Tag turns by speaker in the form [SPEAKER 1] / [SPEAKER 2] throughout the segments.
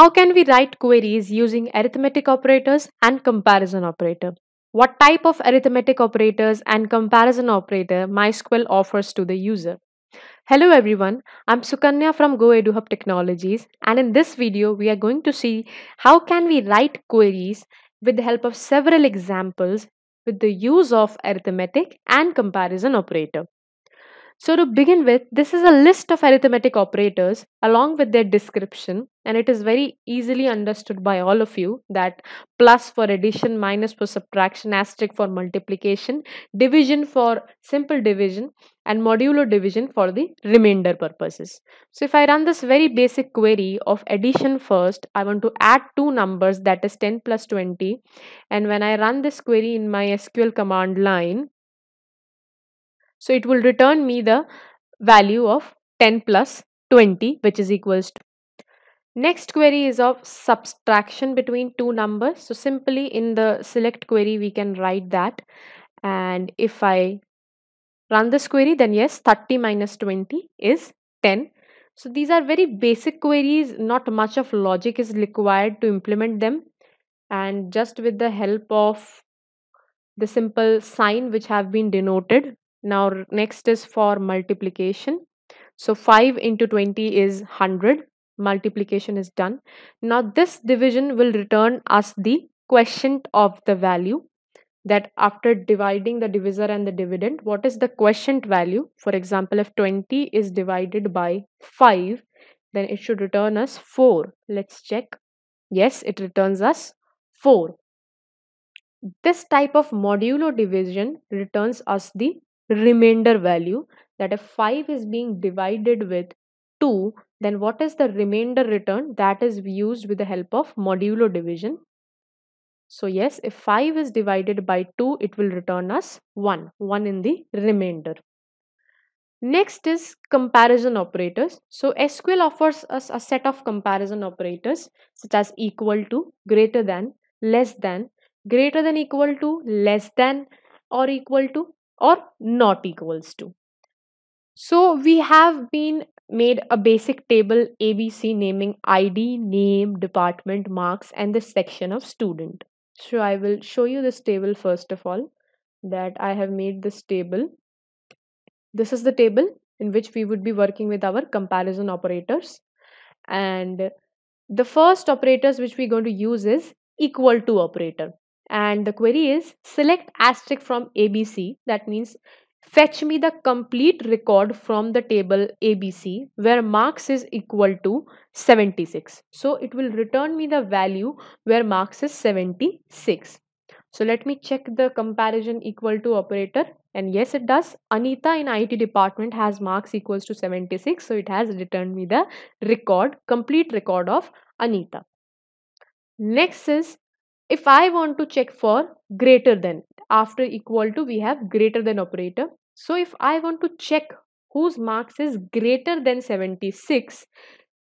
[SPEAKER 1] How can we write queries using arithmetic operators and comparison operator? What type of arithmetic operators and comparison operator MySQL offers to the user? Hello everyone, I'm Sukanya from GoEduHub Technologies and in this video we are going to see how can we write queries with the help of several examples with the use of arithmetic and comparison operator. So to begin with, this is a list of arithmetic operators along with their description and it is very easily understood by all of you that plus for addition, minus for subtraction, asterisk for multiplication, division for simple division and modulo division for the remainder purposes. So if I run this very basic query of addition first, I want to add two numbers that is 10 plus 20 and when I run this query in my SQL command line, so it will return me the value of 10 plus 20 which is equals to. Next query is of subtraction between two numbers. So simply in the select query we can write that and if I run this query then yes 30 minus 20 is 10. So these are very basic queries not much of logic is required to implement them and just with the help of the simple sign which have been denoted now next is for multiplication. So 5 into 20 is 100. Multiplication is done. Now this division will return us the quotient of the value that after dividing the divisor and the dividend, what is the quotient value? For example, if 20 is divided by 5, then it should return us 4. Let's check. Yes, it returns us 4. This type of modulo division returns us the remainder value that if 5 is being divided with 2 then what is the remainder return that is used with the help of modulo division so yes if 5 is divided by 2 it will return us 1 1 in the remainder next is comparison operators so sql offers us a set of comparison operators such as equal to greater than less than greater than equal to less than or equal to or not equals to. So we have been made a basic table ABC naming ID, name, department, marks and the section of student. So I will show you this table first of all that I have made this table. This is the table in which we would be working with our comparison operators and the first operators which we're going to use is equal to operator and the query is select asterisk from ABC that means fetch me the complete record from the table ABC where marks is equal to 76. So it will return me the value where marks is 76. So let me check the comparison equal to operator and yes it does. Anita in IT department has marks equals to 76 so it has returned me the record complete record of Anita. Next is if I want to check for greater than, after equal to, we have greater than operator. So if I want to check whose marks is greater than 76,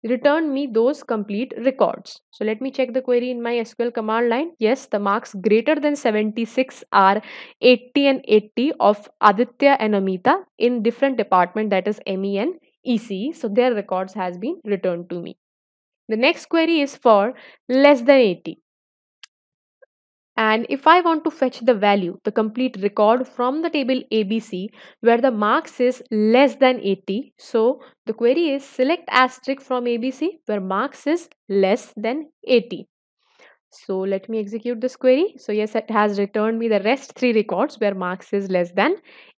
[SPEAKER 1] return me those complete records. So let me check the query in my SQL command line. Yes, the marks greater than 76 are 80 and 80 of Aditya and Amita in different department that is ME and EC. So their records has been returned to me. The next query is for less than 80 and if I want to fetch the value, the complete record from the table ABC where the marks is less than 80. So the query is select asterisk from ABC where marks is less than 80. So let me execute this query. So yes, it has returned me the rest three records where marks is less than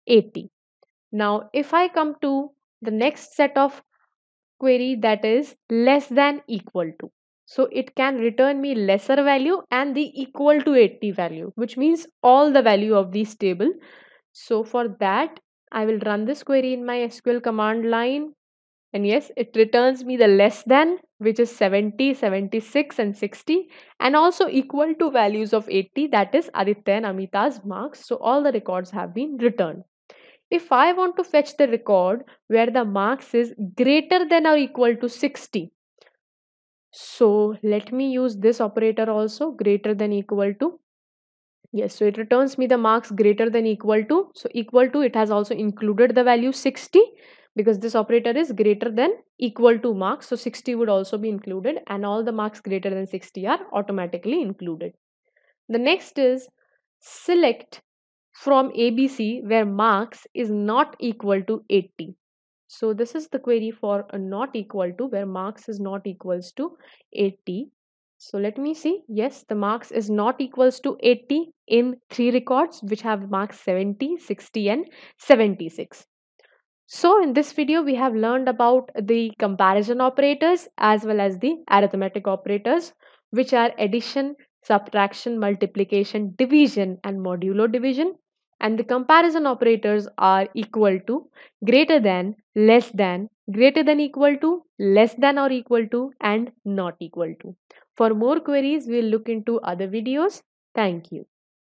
[SPEAKER 1] 80. Now if I come to the next set of query that is less than equal to. So it can return me lesser value and the equal to 80 value, which means all the value of this table. So for that, I will run this query in my SQL command line. And yes, it returns me the less than, which is 70, 76 and 60 and also equal to values of 80. That is Aditya and Amita's marks. So all the records have been returned. If I want to fetch the record where the marks is greater than or equal to 60, so let me use this operator also greater than equal to. Yes, so it returns me the marks greater than equal to. So equal to it has also included the value 60 because this operator is greater than equal to marks. So 60 would also be included and all the marks greater than 60 are automatically included. The next is select from ABC where marks is not equal to 80. So this is the query for a not equal to where marks is not equals to 80. So let me see. Yes, the marks is not equals to 80 in three records which have marks 70, 60 and 76. So in this video, we have learned about the comparison operators as well as the arithmetic operators, which are addition, subtraction, multiplication, division and modulo division and the comparison operators are equal to, greater than, less than, greater than equal to, less than or equal to, and not equal to. For more queries, we'll look into other videos. Thank you.